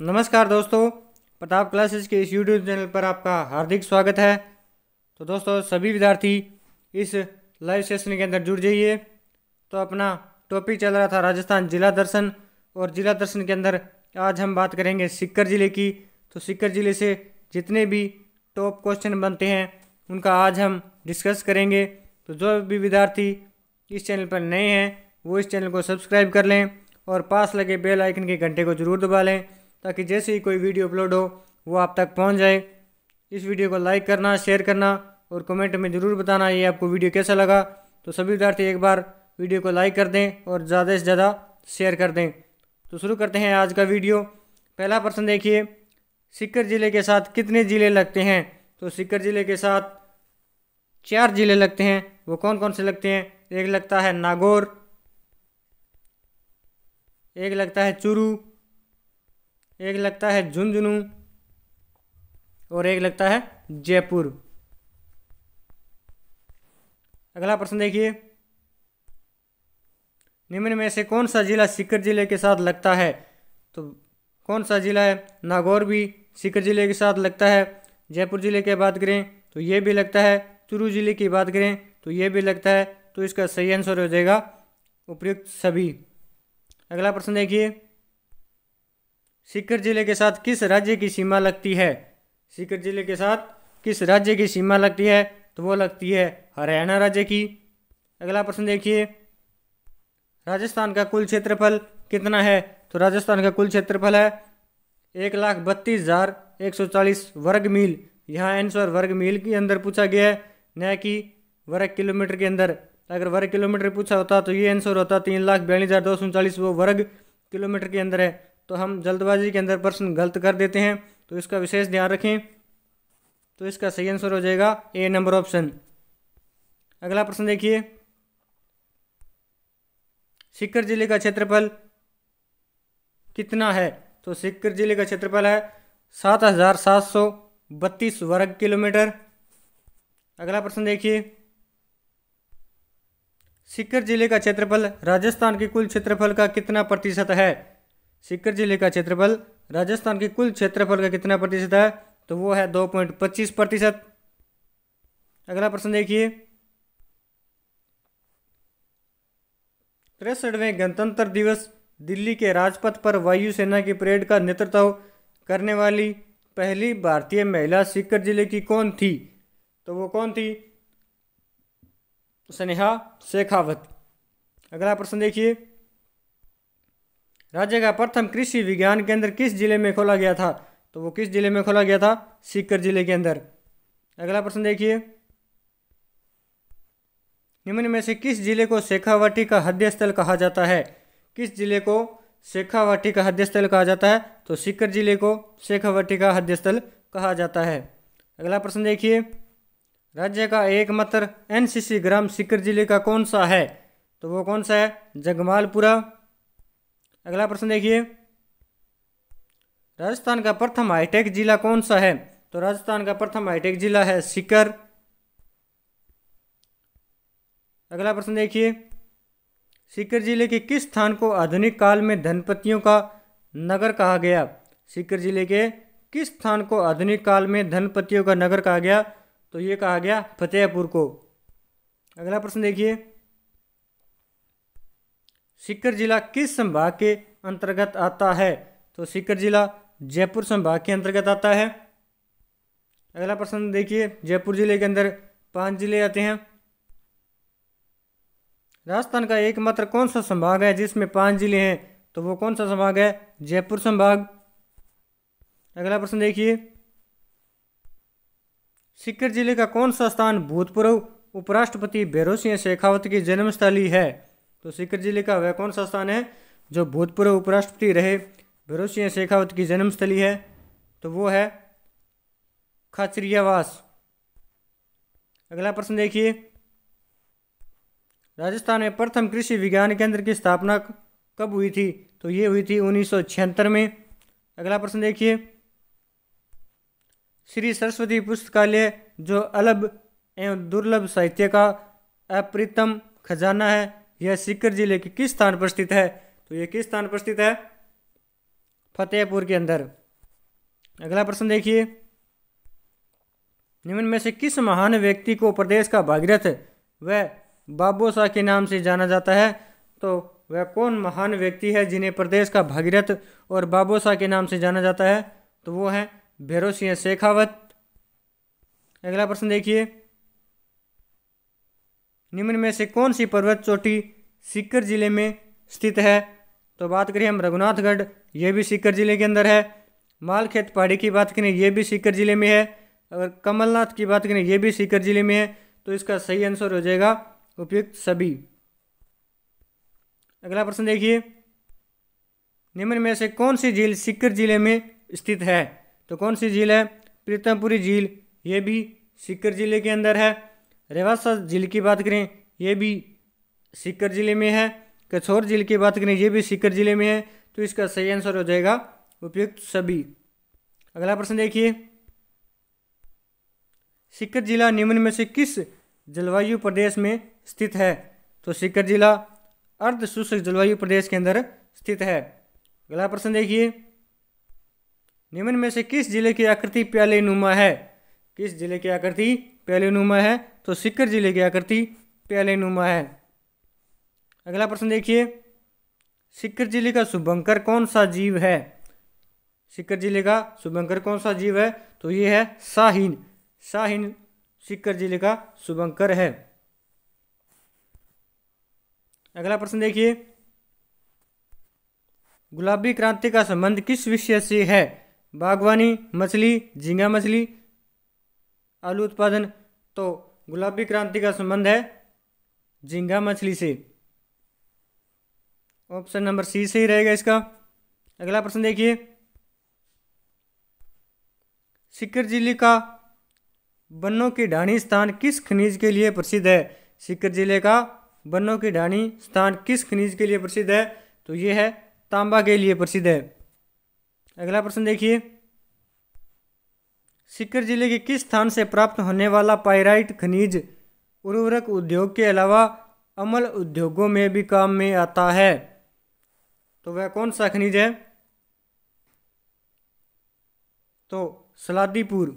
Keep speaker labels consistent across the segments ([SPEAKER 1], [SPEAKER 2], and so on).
[SPEAKER 1] नमस्कार दोस्तों प्रताप क्लासेस के इस यूट्यूब चैनल पर आपका हार्दिक स्वागत है तो दोस्तों सभी विद्यार्थी इस लाइव सेशन के अंदर जुड़ जाइए तो अपना टॉपिक चल रहा था राजस्थान जिला दर्शन और जिला दर्शन के अंदर आज हम बात करेंगे सिक्कर ज़िले की तो सिक्कर ज़िले से जितने भी टॉप क्वेश्चन बनते हैं उनका आज हम डिस्कस करेंगे तो जो भी विद्यार्थी इस चैनल पर नए हैं वो इस चैनल को सब्सक्राइब कर लें और पास लगे बेल आइकन के घंटे को जरूर दबा लें ताकि जैसे ही कोई वीडियो अपलोड हो वो आप तक पहुँच जाए इस वीडियो को लाइक करना शेयर करना और कमेंट में ज़रूर बताना ये आपको वीडियो कैसा लगा तो सभी विद्यार्थी एक बार वीडियो को लाइक कर दें और ज़्यादा से ज़्यादा शेयर कर दें तो शुरू करते हैं आज का वीडियो पहला प्रश्न देखिए सिक्कर ज़िले के साथ कितने ज़िले लगते हैं तो सिक्कर ज़िले के साथ चार ज़िले लगते हैं वो कौन कौन से लगते हैं एक लगता है नागौर एक लगता है चूरू एक लगता है झुंझुनू और एक लगता है जयपुर अगला प्रश्न देखिए निम्न में से कौन सा जिला सीकर जिले के साथ लगता है तो कौन सा जिला है नागौर भी सीकर जिले के साथ लगता है जयपुर जिले की बात करें तो ये भी लगता है चुरू जिले की बात करें तो यह भी लगता है तो इसका सही आंसर हो जाएगा उपयुक्त सभी अगला प्रश्न देखिए सीकर जिले के साथ किस राज्य की सीमा लगती है सीकर जिले के साथ किस राज्य की सीमा लगती है तो वो लगती है हरियाणा राज्य की अगला प्रश्न देखिए राजस्थान का कुल क्षेत्रफल कितना है तो राजस्थान का कुल क्षेत्रफल है एक लाख बत्तीस हज़ार एक सौ चालीस वर्ग मील यहाँ आंसर वर्ग मील के अंदर पूछा गया है न कि वर्ग किलोमीटर के अंदर अगर वर्ग किलोमीटर पूछा होता तो ये आंसर होता तीन लाख बयालीस हज़ार दो सौ उनचालीस वो वर्ग किलोमीटर के अंदर है तो हम जल्दबाजी के अंदर प्रश्न गलत कर देते हैं तो इसका विशेष ध्यान रखें तो इसका सही आंसर हो जाएगा ए नंबर ऑप्शन अगला प्रश्न देखिए सिक्कर जिले का क्षेत्रफल कितना है तो सिक्कर जिले का क्षेत्रफल है सात हजार सात सौ बत्तीस वर्ग किलोमीटर अगला प्रश्न देखिए सिक्कर जिले का क्षेत्रफल राजस्थान के कुल क्षेत्रफल का कितना प्रतिशत है सीकर जिले का क्षेत्रफल राजस्थान के कुल क्षेत्रफल का कितना प्रतिशत है तो वो है दो पॉइंट पच्चीस प्रतिशत अगला प्रश्न देखिए तिरसठवें गणतंत्र दिवस दिल्ली के राजपथ पर वायुसेना की परेड का नेतृत्व करने वाली पहली भारतीय महिला सीकर जिले की कौन थी तो वो कौन थी स्नेहा शेखावत अगला प्रश्न देखिए राज्य का प्रथम कृषि विज्ञान केंद्र किस जिले में खोला गया था तो वो किस जिले में खोला गया था सीकर जिले के अंदर अगला प्रश्न देखिए निम्न में से किस जिले को शेखावाटी का हद्य स्थल कहा जाता है किस जिले को शेखावाटी का हद्य स्थल कहा जाता है तो सीकर जिले को शेखावाटी का हद्य स्थल कहा जाता है अगला प्रश्न देखिए राज्य का एकमात्र एनसीसी ग्राम सीकर जिले का कौन सा है तो वो कौन सा है जगमालपुरा अगला प्रश्न देखिए राजस्थान का प्रथम हाईटेक जिला कौन सा है तो राजस्थान का प्रथम हाईटेक जिला है सीकर अगला प्रश्न देखिए सीकर जिले के किस स्थान को आधुनिक काल में धनपतियों का नगर कहा गया सीकर जिले के किस स्थान को आधुनिक काल में धनपतियों का नगर कहा गया तो ये कहा गया फतेहपुर को अगला प्रश्न देखिए सीकर जिला किस संभाग के अंतर्गत आता है तो सीकर जिला जयपुर संभाग के अंतर्गत आता है अगला प्रश्न देखिए जयपुर जिले के अंदर पांच जिले आते हैं राजस्थान का एकमात्र कौन सा संभाग है जिसमें पांच जिले हैं तो वो कौन सा संभाग है जयपुर संभाग अगला प्रश्न देखिए सीकर जिले का कौन सा स्थान भूतपूर्व उपराष्ट्रपति भैरोसिंह शेखावत की जन्मस्थली है तो सीकर जिले का वह कौन सा स्थान है जो भूतपूर्व उपराष्ट्रपति रहे भरोसिया शेखावत की जन्मस्थली है तो वो है खाचरियावास अगला प्रश्न देखिए राजस्थान में प्रथम कृषि विज्ञान केंद्र की स्थापना कब हुई थी तो ये हुई थी उन्नीस में अगला प्रश्न देखिए श्री सरस्वती पुस्तकालय जो अलभ एवं दुर्लभ साहित्य का अप्रीतम खजाना है यह सीकर जिले के किस स्थान पर स्थित है तो यह किस स्थान पर स्थित है फतेहपुर के अंदर अगला प्रश्न देखिए निम्न में से किस महान व्यक्ति को प्रदेश का भागीरथ वह बाबो शाह के नाम से जाना जाता है तो वह कौन महान व्यक्ति है जिन्हें प्रदेश का भागीरथ और बाबो शाह के नाम से जाना जाता है तो वो है सिंह शेखावत अगला प्रश्न देखिए निम्न में से कौन सी पर्वत चोटी सीकर जिले में स्थित है तो बात करें हम रघुनाथगढ़ यह भी सीकर जिले के अंदर है मालखेत पहाड़ी की बात करें यह भी सीकर जिले में है अगर कमलनाथ की बात करें यह भी सीकर जिले में है तो इसका सही आंसर हो जाएगा उपयुक्त सभी अगला प्रश्न देखिए निम्न में से कौन सी झील सीकर जिले में स्थित है तो कौन सी झील है प्रीतमपुरी झील ये भी सीकर जिले के अंदर है रेवासा जिले की बात करें ये भी सीकर ज़िले में है कछोर जिले की बात करें ये भी सीकर ज़िले में है तो इसका सही आंसर हो जाएगा उपयुक्त सभी अगला प्रश्न देखिए सीकर जिला निम्न में से किस जलवायु प्रदेश में स्थित है तो सीकर जिला अर्ध शुष्क जलवायु प्रदेश के अंदर स्थित है अगला प्रश्न देखिए निम्न में से किस जिले की आकृति प्याले नुमा है किस जिले की आकृति प्याले नुमा है तो सीकर जिले की आकृति प्याले नुमा है अगला प्रश्न देखिए सिक्कर जिले का शुभंकर कौन सा जीव है सिक्कर जिले का शुभंकर कौन सा जीव है तो ये है शाहीन शाहीन सिक्कर जिले का शुभंकर है अगला प्रश्न देखिए गुलाबी क्रांति का संबंध किस विषय से है बागवानी मछली झींगा मछली आलू उत्पादन तो गुलाबी क्रांति का संबंध है झींगा मछली से ऑप्शन नंबर सी से ही रहेगा इसका अगला प्रश्न देखिए सिकर जिले का बन्नों की ढाणी स्थान किस खनिज के लिए प्रसिद्ध है सिकर जिले का बन्नों की ढाणी स्थान किस खनिज के लिए प्रसिद्ध है तो यह है तांबा के लिए प्रसिद्ध है अगला प्रश्न देखिए सीकर जिले के किस स्थान से प्राप्त होने वाला पायराइट खनिज उर्वरक उद्योग के अलावा अमल उद्योगों में भी काम में आता है तो वह कौन सा खनिज है तो सलादीपुर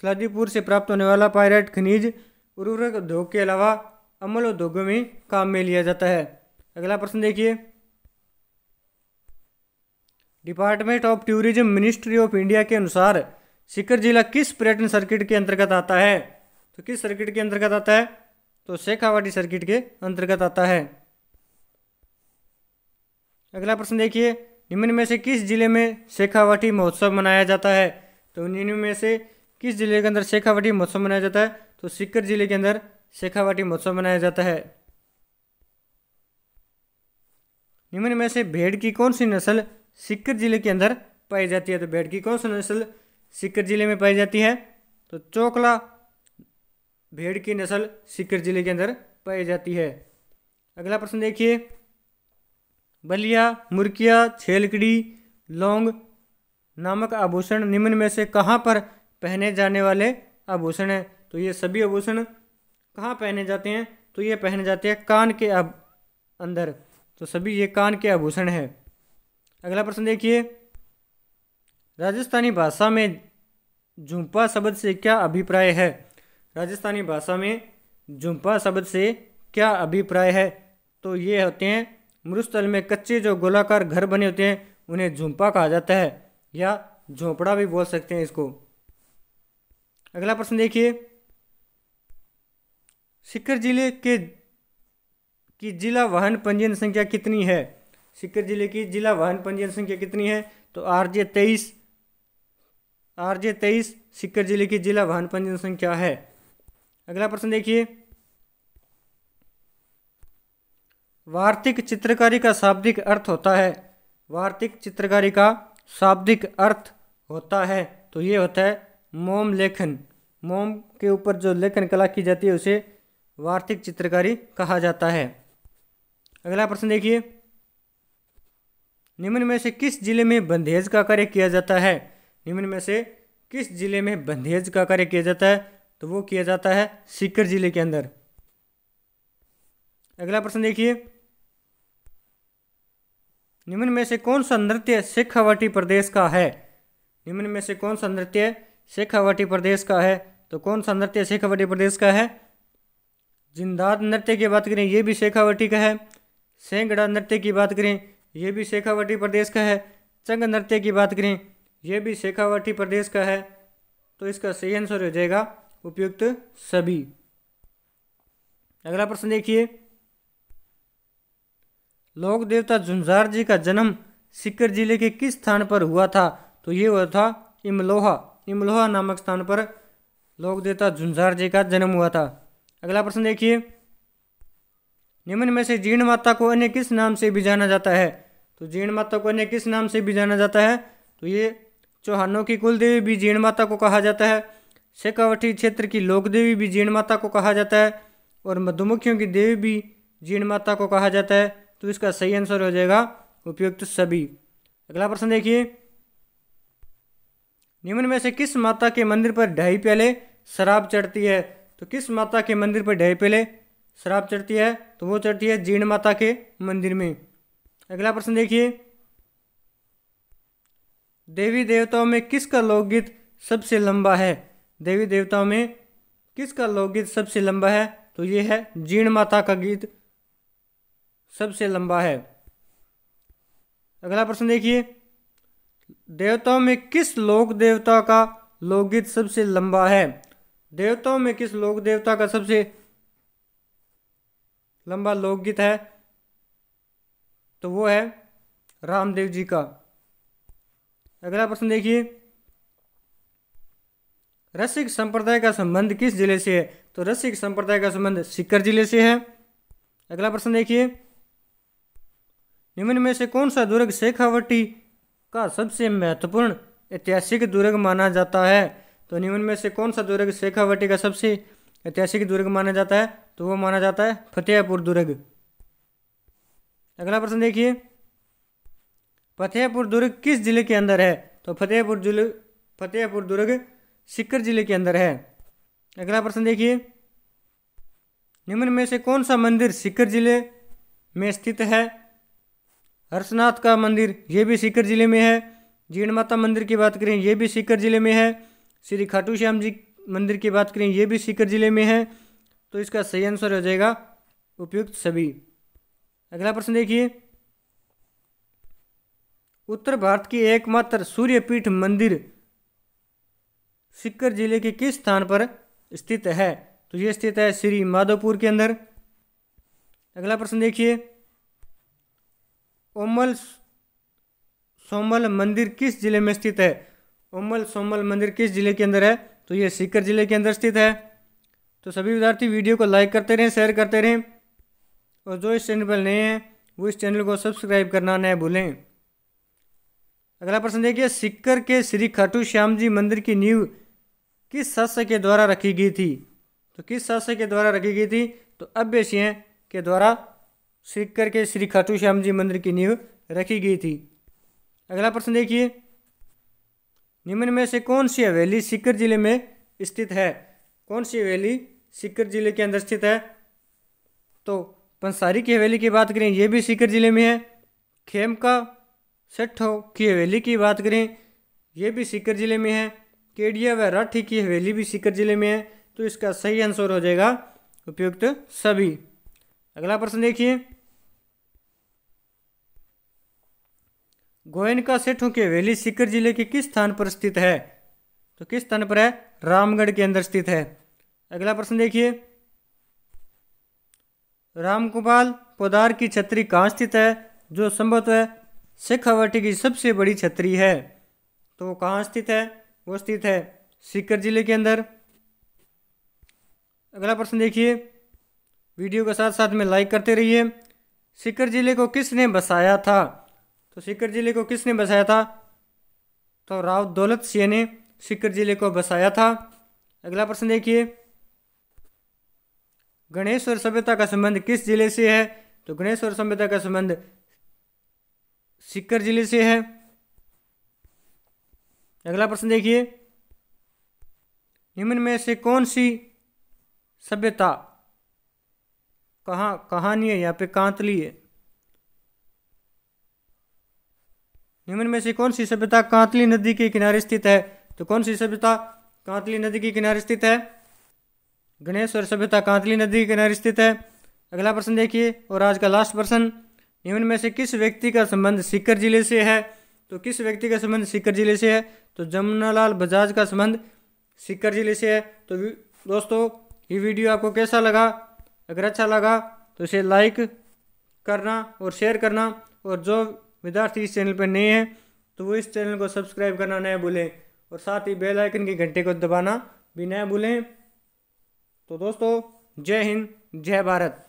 [SPEAKER 1] सलादीपुर से प्राप्त होने वाला पायराइट खनिज उर्वरक उद्योग के अलावा अमल उद्योगों में काम में लिया जाता है अगला प्रश्न देखिए department of tourism ministry of India के अनुसार सीकर जिला किस पर्यटन सर्किट के अंतर्गत आता है तो किस सर्किट के अंतर्गत आता है तो शेखावाटी सर्किट के अंतर्गत आता है अगला प्रश्न देखिए निम्न में से किस जिले में शेखावाटी महोत्सव मनाया जाता है तो निम्न में से किस जिले के अंदर शेखावाटी महोत्सव मनाया जाता है तो सीकर जिले के अंदर शेखावाटी महोत्सव मनाया जाता है निम्न में से भेड़ की कौन सी नस्ल सिक्कर जिले के अंदर पाई जाती है तो भेड़ की कौन सी नस्ल सिक्कर जिले में पाई जाती है तो चोकला भेड़ की नस्ल सिक्कर जिले के अंदर पाई जाती है अगला प्रश्न देखिए बलिया मुर्किया छेलकड़ी लौंग नामक आभूषण निम्न में से कहाँ पर पहने जाने वाले आभूषण हैं तो ये सभी आभूषण कहाँ पहने जाते हैं तो ये पहने जाते हैं कान के अंदर तो सभी ये कान के आभूषण है अगला प्रश्न देखिए राजस्थानी भाषा में झुंपा शब्द से क्या अभिप्राय है राजस्थानी भाषा में झुंपा शब्द से क्या अभिप्राय है तो ये होते हैं मरुस्थल में कच्चे जो गोलाकार घर बने होते हैं उन्हें झुंपा कहा जाता है या झोंपड़ा भी बोल सकते हैं इसको अगला प्रश्न देखिए सिकर जिले के की जिला वाहन पंजीयन संख्या कितनी है सीकर जिले की जिला वाहन पंजीयन संख्या कितनी है तो आर जे तेईस आर जे तेईस सीकर जिले की जिला वाहन पंजीयन संख्या है अगला प्रश्न देखिए वार्तिक चित्रकारी का शाब्दिक अर्थ होता है वार्तिक चित्रकारी का शाब्दिक अर्थ होता है तो ये होता है मोम लेखन मोम के ऊपर जो लेखन कला की जाती है उसे वार्तिक चित्रकारी कहा जाता है अगला प्रश्न देखिए निम्न में से किस जिले में बंधेज का कार्य किया जाता है निम्न में से किस जिले में बंधेज का कार्य किया जाता है तो वो किया जाता है सीकर जिले के अंदर अगला प्रश्न देखिए निम्न में से कौन सा नृत्य शेखावटी प्रदेश का है निम्न में से कौन सा नृत्य शेखावाटी प्रदेश का है तो कौन सा नृत्य शेखावाटी प्रदेश का है जिंदाद नृत्य की बात करें ये भी शेखावटी का है सेंगड़ा नृत्य की बात करें ये भी शेखावटी प्रदेश का है चंग नृत्य की बात करें यह भी शेखावटी प्रदेश का है तो इसका सही आंसर हो जाएगा उपयुक्त सभी अगला प्रश्न देखिए लोक देवता झुंझार जी का जन्म सिक्कर जिले के किस स्थान पर हुआ था तो ये हुआ था इमलोहा इमलोहा नामक स्थान पर लोक देवता झुंझार जी का जन्म हुआ था अगला प्रश्न देखिए निम्न में से जीर्ण माता को अन्य किस नाम से भी जाना जाता है तो जीण माता को इन्हें किस नाम से भी जाना जाता है तो ये चौहानों की कुल देवी भी जीण माता को कहा जाता है शेखावटी क्षेत्र की लोक देवी भी जीण माता को कहा जाता है और मधुमक्खियों की देवी भी जीण माता को कहा जाता है तो इसका सही आंसर हो जाएगा उपयुक्त सभी अगला प्रश्न देखिए निम्न में से किस माता के मंदिर पर ढाई प्याले शराब चढ़ती है तो किस माता के मंदिर पर ढाई प्याले शराब चढ़ती है तो वो चढ़ती है जीण माता के मंदिर में अगला प्रश्न देखिए देवी देवताओं में किसका लोकगीत सबसे लंबा है देवी देवताओं में किसका लोकगीत सबसे लंबा है तो ये है जीण माता का गीत सबसे लंबा है अगला प्रश्न देखिए देवताओं में किस लोक देवता का लोकगीत सबसे लंबा है देवताओं में किस लोक देवता का सबसे लंबा लोकगीत है तो वो है रामदेव जी का अगला प्रश्न देखिए रसिक संप्रदाय का संबंध किस जिले से है तो रसिक संप्रदाय का संबंध सिक्कर जिले से है अगला प्रश्न देखिए निम्न में से कौन सा दुर्ग शेखावटी का सबसे महत्वपूर्ण ऐतिहासिक दुर्ग माना जाता है तो निम्न में से कौन सा दुर्ग शेखावटी का सबसे ऐतिहासिक दुर्ग माना जाता है तो वो माना जाता है फतेहपुर दुर्ग अगला प्रश्न देखिए फतेहपुर दुर्ग किस जिले के अंदर है तो फतेहपुर जिले फतेहपुर दुर्ग सिक्कर जिले के अंदर है अगला प्रश्न देखिए निम्न में से कौन सा मंदिर सिक्कर जिले में स्थित है हर्षनाथ का मंदिर ये भी सीकर जिले में है जीण माता मंदिर की बात करें ये भी सीकर जिले में है श्री खाटू श्याम जी मंदिर की बात करें ये भी सीकर जिले में है तो इसका सही आंसर हो जाएगा उपयुक्त सभी अगला प्रश्न देखिए उत्तर भारत की एकमात्र सूर्यपीठ मंदिर सिक्कर जिले के किस स्थान पर स्थित है तो ये स्थित है श्री माधोपुर के अंदर अगला प्रश्न देखिए ओमल सोमल मंदिर किस जिले में स्थित है ओमल सोमल मंदिर किस जिले के अंदर है तो ये सीकर जिले के अंदर स्थित है तो सभी विद्यार्थी वीडियो को लाइक करते रहें शेयर करते रहें और जो इस चैनल पर नए हैं वो इस चैनल को सब्सक्राइब करना न भूलें अगला प्रश्न देखिए सिक्कर के श्री खाटू श्याम जी मंदिर की नींव किस शास्य के द्वारा रखी गई थी तो किस शास्य के द्वारा रखी गई थी तो अभ्य के द्वारा सिक्कर के श्री खाटू श्याम जी मंदिर की नींव रखी गई थी अगला प्रश्न देखिए निम्न में से कौन सी हवेली सिक्कर जिले में स्थित है कौन सी हवेली सिक्कर जिले के अंदर स्थित है तो पंसारी की हवेली की बात करें ये भी सीकर जिले में है खेम का सेठों की हवेली की बात करें ये भी सीकर जिले में है केडिया व राठी की हवेली भी सीकर जिले में है तो इसका सही आंसर हो जाएगा उपयुक्त सभी अगला प्रश्न देखिए गोयनका सेठों की हवेली सीकर जिले के किस स्थान पर स्थित है तो किस स्थान पर है रामगढ़ के अंदर स्थित है अगला प्रश्न देखिए रामगोपाल पोदार की छतरी कहाँ स्थित है जो संभवतः हवाटी की सबसे बड़ी छतरी है तो वो कहाँ स्थित है वो स्थित है सीकर जिले के अंदर अगला प्रश्न देखिए वीडियो के साथ साथ में लाइक करते रहिए सीकर जिले को किसने बसाया था तो सीकर जिले को किसने बसाया था तो राव दौलत सिंह ने सीकर जिले को बसाया था अगला प्रश्न देखिए गणेश्वर सभ्यता का संबंध किस जिले से है तो गणेश्वर सभ्यता का संबंध सिक्कर जिले से है अगला प्रश्न देखिए निम्न में से कौन सी सभ्यता कहा कहानी है यहाँ पे कांतली है निम्न में से कौन सी सभ्यता कांतली नदी के किनारे स्थित है तो कौन सी सभ्यता कांतली नदी के किनारे स्थित है गणेश्वर सभ्यता कांतली नदी के किनारे स्थित है अगला प्रश्न देखिए और आज का लास्ट प्रश्न निम्न में से किस व्यक्ति का संबंध सीकर जिले से है तो किस व्यक्ति का संबंध सीकर जिले से है तो जमुनालाल बजाज का संबंध सीकर जिले से है तो दोस्तों ये वीडियो आपको कैसा लगा अगर अच्छा लगा तो इसे लाइक करना और शेयर करना और जो विद्यार्थी इस चैनल पर नए हैं तो वो इस चैनल को सब्सक्राइब करना न भूलें और साथ ही बेल आइकन की घंटे को दबाना भी न भूलें तो दोस्तों जय हिंद जय भारत